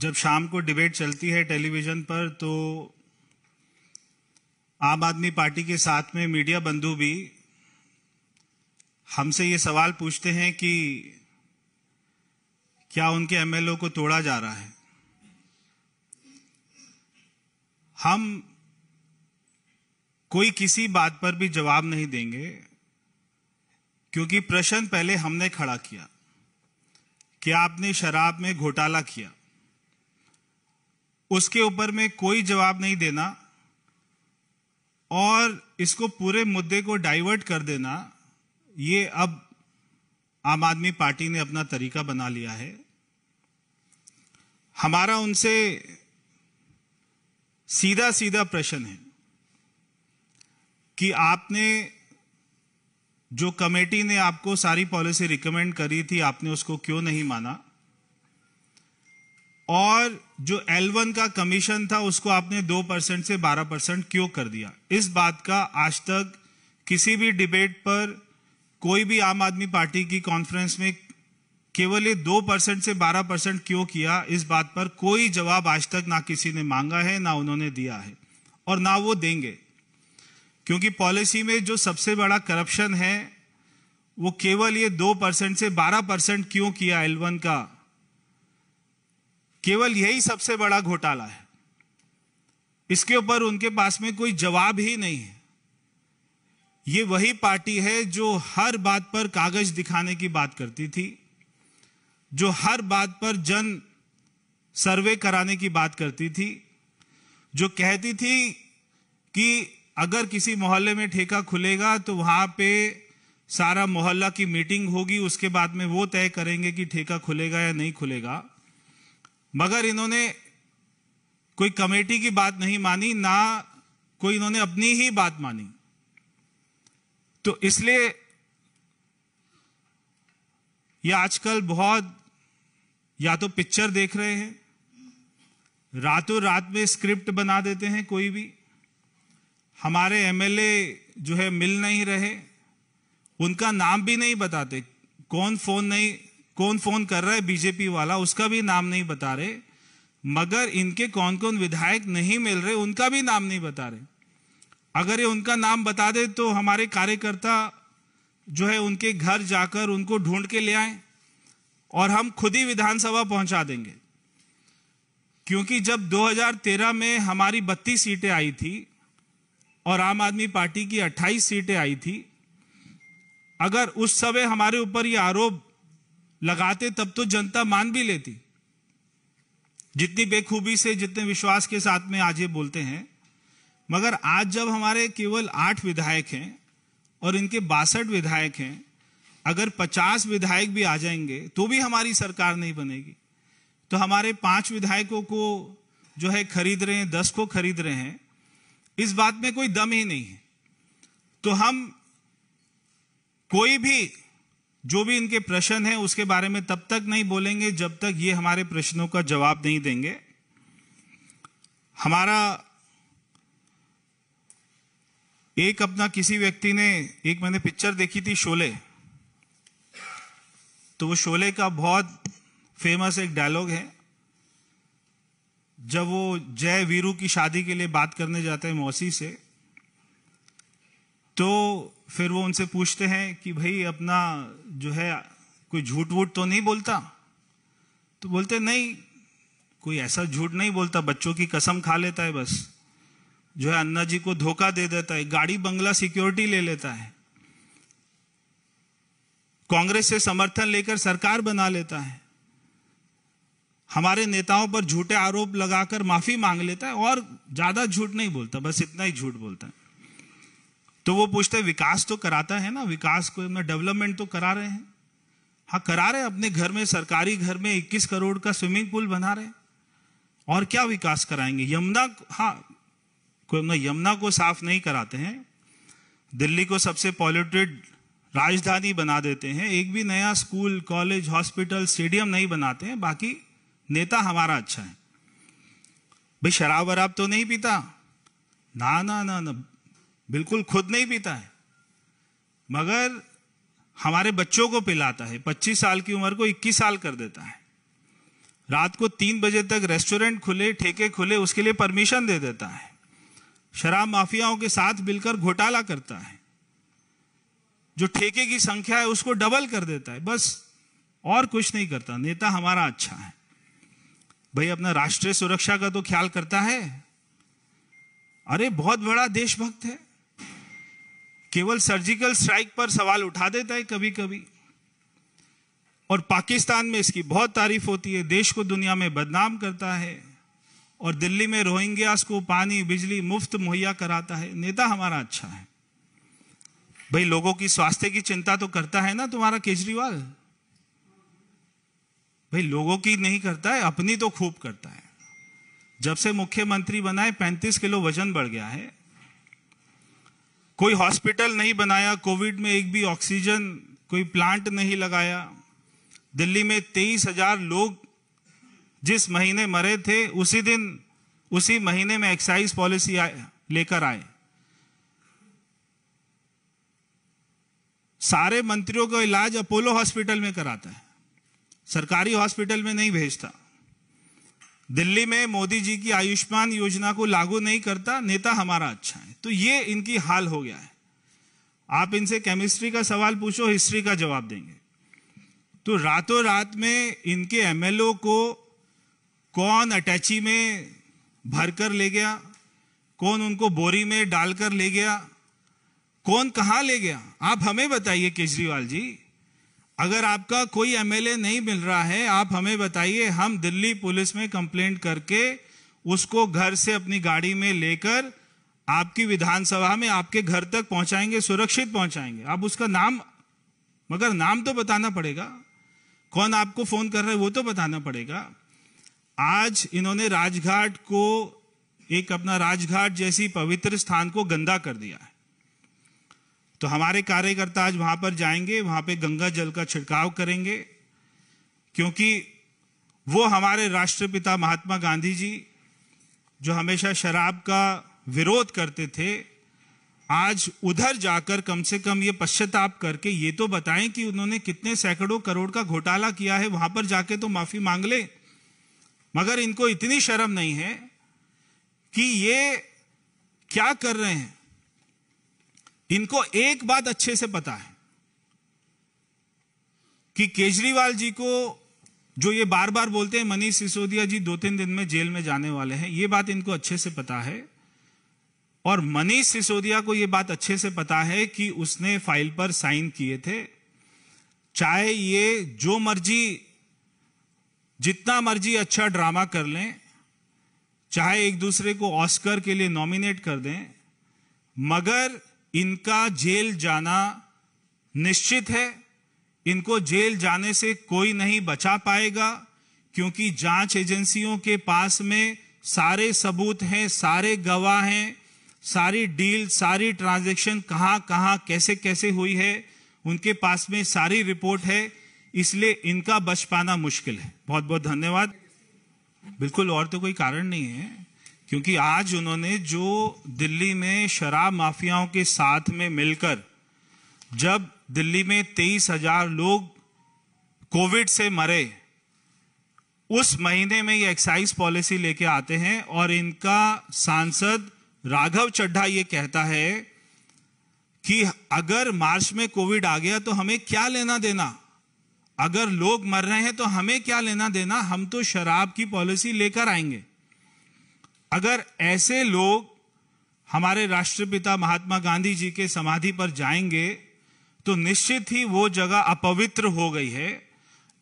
जब शाम को डिबेट चलती है टेलीविज़न पर तो आम आदमी पार्टी के साथ में मीडिया बंधु भी हमसे ये सवाल पूछते हैं कि क्या उनके एमएलओ को तोड़ा जा रहा है हम कोई किसी बात पर भी जवाब नहीं देंगे क्योंकि प्रश्न पहले हमने खड़ा किया कि आपने शराब में घोटाला किया उसके ऊपर में कोई जवाब नहीं देना और इसको पूरे मुद्दे को डाइवर्ट कर देना ये अब आम आदमी पार्टी ने अपना तरीका बना लिया है हमारा उनसे सीधा सीधा प्रश्न है कि आपने जो कमेटी ने आपको सारी पॉलिसी रिकमेंड करी थी आपने उसको क्यों नहीं माना और जो L1 का कमीशन था उसको आपने दो परसेंट से बारह परसेंट क्यों कर दिया इस बात का आज तक किसी भी डिबेट पर कोई भी आम आदमी पार्टी की कॉन्फ्रेंस में केवल ये दो परसेंट से बारह परसेंट क्यों किया इस बात पर कोई जवाब आज तक ना किसी ने मांगा है ना उन्होंने दिया है और ना वो देंगे क्योंकि पॉलिसी में जो सबसे बड़ा करप्शन है वो केवल ये दो परसेंट से बारह परसेंट क्यों किया एल का केवल यही सबसे बड़ा घोटाला है इसके ऊपर उनके पास में कोई जवाब ही नहीं है ये वही पार्टी है जो हर बात पर कागज दिखाने की बात करती थी जो हर बात पर जन सर्वे कराने की बात करती थी जो कहती थी कि अगर किसी मोहल्ले में ठेका खुलेगा तो वहां पे सारा मोहल्ला की मीटिंग होगी उसके बाद में वो तय करेंगे कि ठेका खुलेगा या नहीं खुलेगा मगर इन्होंने कोई कमेटी की बात नहीं मानी ना कोई इन्होंने अपनी ही बात मानी तो इसलिए ये आजकल बहुत या तो पिक्चर देख रहे हैं रातों रात में स्क्रिप्ट बना देते हैं कोई भी हमारे एमएलए जो है मिल नहीं रहे उनका नाम भी नहीं बताते कौन फोन नहीं कौन फोन कर रहा है बीजेपी वाला उसका भी नाम नहीं बता रहे मगर इनके कौन कौन विधायक नहीं मिल रहे उनका भी नाम नहीं बता रहे अगर ये उनका नाम बता दे तो हमारे कार्यकर्ता जो है उनके घर जाकर उनको ढूंढ के ले आए और हम खुद ही विधानसभा पहुंचा देंगे क्योंकि जब 2013 में हमारी 32 सीटें आई थी और आम आदमी पार्टी की 28 सीटें आई थी अगर उस समय हमारे ऊपर ये आरोप लगाते तब तो जनता मान भी लेती जितनी बेखूबी से जितने विश्वास के साथ में आज ये बोलते हैं मगर आज जब हमारे केवल आठ विधायक हैं और इनके बासठ विधायक हैं अगर पचास विधायक भी आ जाएंगे तो भी हमारी सरकार नहीं बनेगी तो हमारे पांच विधायकों को जो है खरीद रहे हैं दस को खरीद रहे हैं इस बात में कोई दम ही नहीं है तो हम कोई भी जो भी इनके प्रश्न हैं उसके बारे में तब तक नहीं बोलेंगे जब तक ये हमारे प्रश्नों का जवाब नहीं देंगे हमारा एक अपना किसी व्यक्ति ने एक मैंने पिक्चर देखी थी शोले तो वो शोले का बहुत फेमस एक डायलॉग है जब वो जय वीरू की शादी के लिए बात करने जाते हैं मौसी से तो फिर वो उनसे पूछते हैं कि भाई अपना जो है कोई झूठ वूठ तो नहीं बोलता तो बोलते नहीं कोई ऐसा झूठ नहीं बोलता बच्चों की कसम खा लेता है बस जो है अन्ना जी को धोखा दे देता है गाड़ी बंगला सिक्योरिटी ले लेता है कांग्रेस से समर्थन लेकर सरकार बना लेता है हमारे नेताओं पर झूठे आरोप लगाकर माफी मांग लेता है और ज्यादा झूठ नहीं बोलता बस इतना ही झूठ बोलता है तो वो पूछते हैं विकास तो कराता है ना विकास को डेवलपमेंट तो करा रहे हैं हाँ करा रहे हैं अपने घर में सरकारी घर में 21 करोड़ का स्विमिंग पूल बना रहे और क्या विकास कराएंगे यमुना हाँ कोई ना यमुना को साफ नहीं कराते हैं दिल्ली को सबसे पॉल्यूटेड राजधानी बना देते हैं एक भी नया स्कूल कॉलेज हॉस्पिटल स्टेडियम नहीं बनाते हैं बाकी नेता हमारा अच्छा है भाई शराब वराब तो नहीं पीता ना ना ना ना बिल्कुल खुद नहीं पीता है मगर हमारे बच्चों को पिलाता है 25 साल की उम्र को 21 साल कर देता है रात को तीन बजे तक रेस्टोरेंट खुले ठेके खुले उसके लिए परमिशन दे देता है शराब माफियाओं के साथ मिलकर घोटाला करता है जो ठेके की संख्या है उसको डबल कर देता है बस और कुछ नहीं करता नेता हमारा अच्छा है भाई अपना राष्ट्रीय सुरक्षा का तो ख्याल करता है अरे बहुत बड़ा देशभक्त है केवल सर्जिकल स्ट्राइक पर सवाल उठा देता है कभी कभी और पाकिस्तान में इसकी बहुत तारीफ होती है देश को दुनिया में बदनाम करता है और दिल्ली में रोहिंग्यास को पानी बिजली मुफ्त मुहैया कराता है नेता हमारा अच्छा है भाई लोगों की स्वास्थ्य की चिंता तो करता है ना तुम्हारा केजरीवाल भाई लोगों की नहीं करता है अपनी तो खूब करता है जब से मुख्यमंत्री बनाए 35 किलो वजन बढ़ गया है कोई हॉस्पिटल नहीं बनाया कोविड में एक भी ऑक्सीजन कोई प्लांट नहीं लगाया दिल्ली में तेईस हजार लोग जिस महीने मरे थे उसी दिन उसी महीने में एक्साइज पॉलिसी लेकर आए सारे मंत्रियों का इलाज अपोलो हॉस्पिटल में कराता है सरकारी हॉस्पिटल में नहीं भेजता दिल्ली में मोदी जी की आयुष्मान योजना को लागू नहीं करता नेता हमारा अच्छा है तो ये इनकी हाल हो गया है आप इनसे केमिस्ट्री का सवाल पूछो हिस्ट्री का जवाब देंगे तो रातों रात में इनके एमएलओ को कौन अटैची में भरकर ले गया कौन उनको बोरी में डालकर ले गया कौन कहा ले गया आप हमें बताइए केजरीवाल जी अगर आपका कोई एमएलए नहीं मिल रहा है आप हमें बताइए हम दिल्ली पुलिस में कंप्लेंट करके उसको घर से अपनी गाड़ी में लेकर आपकी विधानसभा में आपके घर तक पहुंचाएंगे सुरक्षित पहुंचाएंगे आप उसका नाम मगर नाम तो बताना पड़ेगा कौन आपको फोन कर रहा है वो तो बताना पड़ेगा आज इन्होंने राजघाट को एक अपना राजघाट जैसी पवित्र स्थान को गंदा कर दिया है तो हमारे कार्यकर्ता आज वहां पर जाएंगे वहां पे गंगा जल का छिड़काव करेंगे क्योंकि वो हमारे राष्ट्रपिता महात्मा गांधी जी जो हमेशा शराब का विरोध करते थे आज उधर जाकर कम से कम ये पश्चाताप करके ये तो बताएं कि उन्होंने कितने सैकड़ों करोड़ का घोटाला किया है वहां पर जाके तो माफी मांग ले मगर इनको इतनी शर्म नहीं है कि ये क्या कर रहे हैं इनको एक बात अच्छे से पता है कि केजरीवाल जी को जो ये बार बार बोलते हैं मनीष सिसोदिया जी दो तीन दिन में जेल में जाने वाले हैं ये बात इनको अच्छे से पता है और मनीष सिसोदिया को यह बात अच्छे से पता है कि उसने फाइल पर साइन किए थे चाहे ये जो मर्जी जितना मर्जी अच्छा ड्रामा कर लें चाहे एक दूसरे को ऑस्कर के लिए नॉमिनेट कर दें मगर इनका जेल जाना निश्चित है इनको जेल जाने से कोई नहीं बचा पाएगा क्योंकि जांच एजेंसियों के पास में सारे सबूत हैं सारे गवाह हैं सारी डील सारी ट्रांजैक्शन कहाँ कहाँ कैसे कैसे हुई है उनके पास में सारी रिपोर्ट है इसलिए इनका बच पाना मुश्किल है बहुत बहुत धन्यवाद बिल्कुल और तो कोई कारण नहीं है क्योंकि आज उन्होंने जो दिल्ली में शराब माफियाओं के साथ में मिलकर जब दिल्ली में तेईस हजार लोग कोविड से मरे उस महीने में ये एक्साइज पॉलिसी लेके आते हैं और इनका सांसद राघव चड्ढा ये कहता है कि अगर मार्च में कोविड आ गया तो हमें क्या लेना देना अगर लोग मर रहे हैं तो हमें क्या लेना देना हम तो शराब की पॉलिसी लेकर आएंगे अगर ऐसे लोग हमारे राष्ट्रपिता महात्मा गांधी जी के समाधि पर जाएंगे तो निश्चित ही वो जगह अपवित्र हो गई है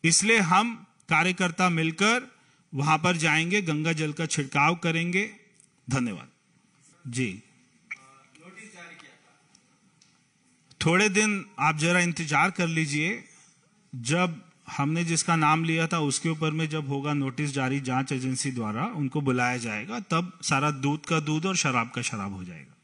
इसलिए हम कार्यकर्ता मिलकर वहां पर जाएंगे गंगा जल का छिड़काव करेंगे धन्यवाद जी थोड़े दिन आप जरा इंतजार कर लीजिए जब हमने जिसका नाम लिया था उसके ऊपर में जब होगा नोटिस जारी जांच एजेंसी द्वारा उनको बुलाया जाएगा तब सारा दूध का दूध और शराब का शराब हो जाएगा